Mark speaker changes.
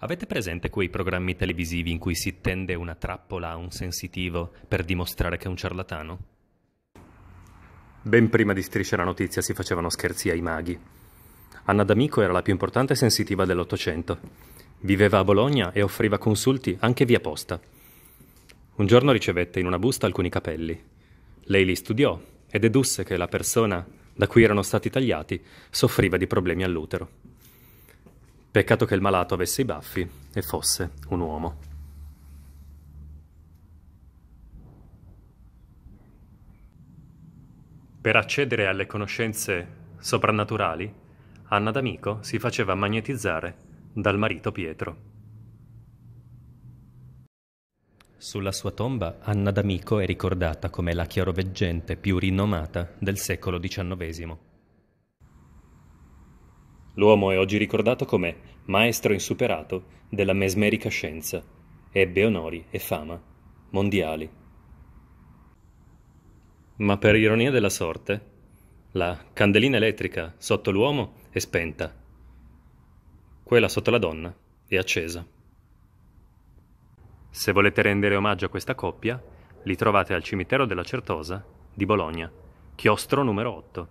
Speaker 1: Avete presente quei programmi televisivi in cui si tende una trappola a un sensitivo per dimostrare che è un ciarlatano? Ben prima di Striscia la notizia si facevano scherzi ai maghi. Anna D'Amico era la più importante sensitiva dell'Ottocento. Viveva a Bologna e offriva consulti anche via posta. Un giorno ricevette in una busta alcuni capelli. Lei li studiò e dedusse che la persona da cui erano stati tagliati soffriva di problemi all'utero. Peccato che il malato avesse i baffi e fosse un uomo. Per accedere alle conoscenze soprannaturali, Anna D'Amico si faceva magnetizzare dal marito Pietro. Sulla sua tomba Anna D'Amico è ricordata come la chiaroveggente più rinomata del secolo XIX. L'uomo è oggi ricordato come maestro insuperato della mesmerica scienza. Ebbe onori e fama mondiali. Ma per ironia della sorte, la candelina elettrica sotto l'uomo è spenta. Quella sotto la donna è accesa. Se volete rendere omaggio a questa coppia, li trovate al cimitero della Certosa di Bologna, chiostro numero 8.